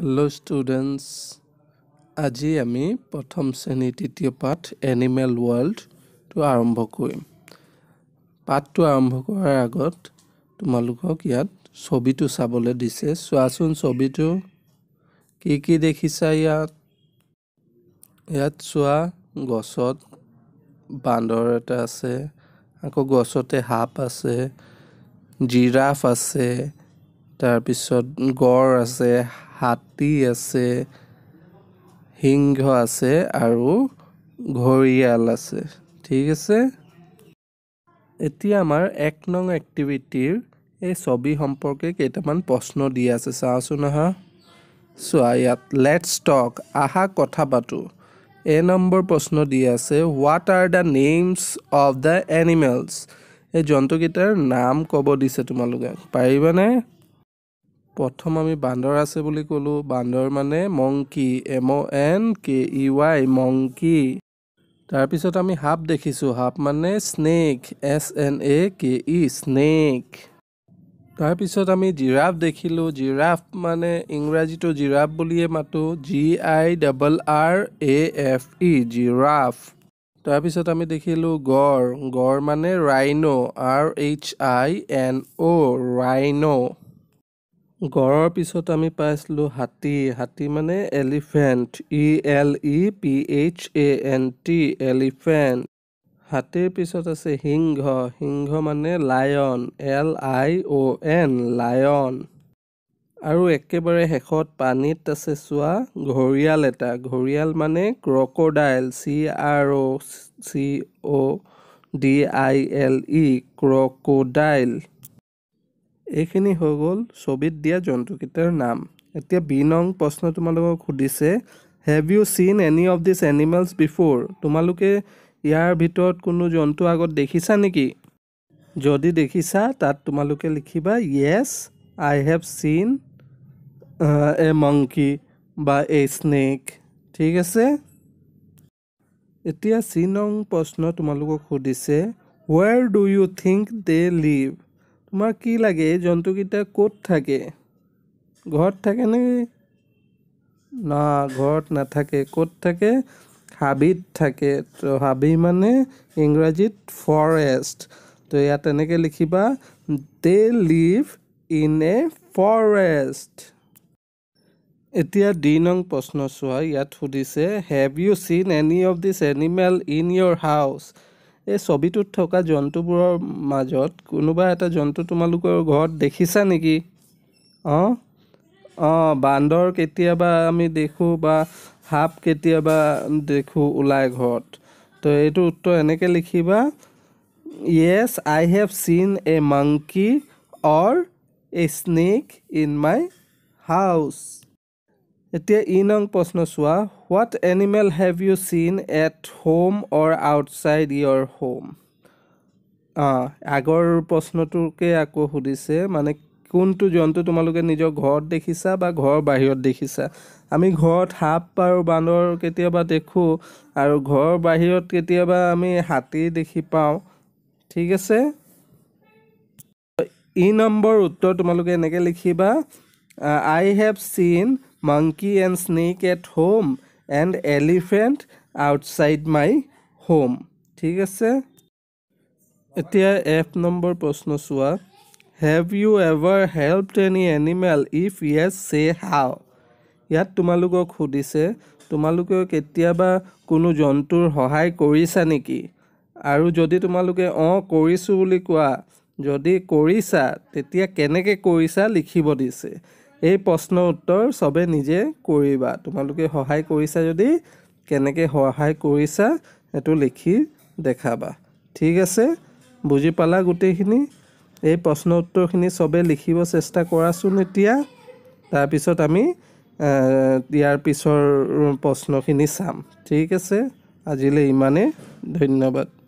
hello' students আজি আমি প্ৰথম শ্ৰেণীৰ তৃতীয় পাঠ এনিমেল ৱৰ্ল্ডটো আৰম্ভ কৰিম পাঠটো আৰম্ভ কৰাৰ আগত তোমালোকক ইয়াত ছবিটো চাবলৈ দিছে চোৱাচোন ছবিটো কি কি দেখিছা ইয়াত ইয়াত চোৱা গছত বান্দৰ এটা আছে আকৌ গছতে সাপ আছে জিৰাফ আছে তাৰপিছত গঁড় আছে হাতী আছে সিংহ আছে আৰু ঘৰিয়াল আছে ঠিক আছে এতিয়া আমাৰ এক নং এক্টিভিটিৰ এই ছবি সম্পৰ্কে কেইটামান প্ৰশ্ন দি আছে চাওঁচোন নহয় চোৱা ইয়াত লেটছ টক আহা কথা পাতোঁ এ নম্বৰ প্ৰশ্ন দি আছে what are the names of the animals এই জন্তুকেইটাৰ নাম ক'ব দিছে তোমালোকে পাৰিবানে প্ৰথম আমি বান্দৰ আছে বুলি ক'লোঁ বান্দৰ মানে monkey M O' N K E Y monkey তাৰপিছত আমি সাপ দেখিছোঁ সাপ মানে snake S N A K E snake তাৰপিছত আমি জিৰাফ দেখিলোঁ জিৰাফ মানে ইংৰাজীটো জিৰাফ বুলিয়ে মাতোঁ G I double R A F E giraffe তাৰপিছত আমি দেখিলোঁ গড় গড় মানে rhino' R H I N O' rhino' গড়ৰ পিছত আমি পাইছিলোঁ হাতী হাতী মানে elephant E L E P H A N T elephant হাতীৰ পিছত আছে সিংহ সিংহ মানে lion L I O' N lion আৰু একেবাৰে শেষত পানীত আছে চোৱা ঘৰিয়াল এটা ঘৰিয়াল মানে crocodile C R O' C O' D I L E crocodile এইখিনি হৈ গ'ল ছবিত দিয়া জন্তুকেইটাৰ নাম এতিয়া বি নং প্ৰশ্ন তোমালোকক সুধিছে have you seen any of this animals before তোমালোকে ইয়াৰ ভিতৰত কোনো জন্তু আগত দেখিছা নেকি যদি দেখিছা তাত তোমালোকে লিখিবা য়েছ I have seen A monkey বা এ স্নেক ঠিক আছে এতিয়া চিনং প্ৰশ্ন তোমালোকক সুধিছে where do you think they live তোমাক কি লাগে জন্তুকেইটা ক'ত থাকে ঘৰত থাকে নেকি না ঘৰত নাথাকে ক'ত থাকে হাবিত থাকে তো হাবি মানে ইংৰাজীত ফৰেষ্ট তো ইয়াত তেনেকৈ লিখিবা they live in a forest এতিয়া দুই নং প্ৰশ্ন চোৱা ইয়াত সুধিছে have you seen any of this animal in your house এই ছবিটোত থকা জন্তুবোৰৰ মাজত কোনোবা এটা জন্তু তোমালোকৰ ঘৰত দেখিছা নেকি অঁ অঁ বান্দৰ কেতিয়াবা আমি দেখোঁ বা সাপ কেতিয়াবা দেখোঁ ওলাই ঘৰত তো এইটো উত্তৰ এনেকৈ লিখিবা য়েছ I have seen a monkey or a snake in my house এতিয়া ই নং প্ৰশ্ন চোৱা what animal have you seen at home or outside your home অঁ আগৰ প্ৰশ্নটোকে আকৌ সুধিছে মানে কোনটো জন্তু তোমালোকে নিজৰ ঘৰত দেখিছা বা ঘৰৰ বাহিৰত দেখিছা আমি ঘৰত সাপ আৰু বান্দৰ কেতিয়াবা দেখোঁ আৰু ঘৰৰ বাহিৰত কেতিয়াবা আমি হাতী দেখি পাওঁ ঠিক আছে ই নম্বৰ উত্তৰ তোমালোকে এনেকৈ লিখিবা I have seen monkey and snake at home and elephant outside my home ঠিক আছে এতিয়া এফ নম্বৰ প্ৰশ্ন চোৱা have you ever help any animal if yes say how ইয়াত তোমালোকক সুধিছে তোমালোকে কেতিয়াবা কোনো জন্তুৰ সহায় কৰিছা নেকি আৰু যদি তোমালোকে অঁ কৰিছোঁ বুলি কোৱা যদি কৰিছা তেতিয়া কেনেকৈ কৰিছা লিখিব দিছে এই প্ৰশ্ন উত্তৰ চবে নিজে কৰিবা তোমালোকে সহায় কৰিছা যদি কেনেকৈ সহায় কৰিছা সেইটো লিখি দেখাবা ঠিক আছে বুজি পালা গোটেইখিনি এই প্ৰশ্ন উত্তৰখিনি চবে লিখিব চেষ্টা কৰাচোন এতিয়া তাৰপিছত আমি ইয়াৰ পিছৰ প্ৰশ্নখিনি চাম ঠিক আছে আজিলৈ ইমানেই ধন্যবাদ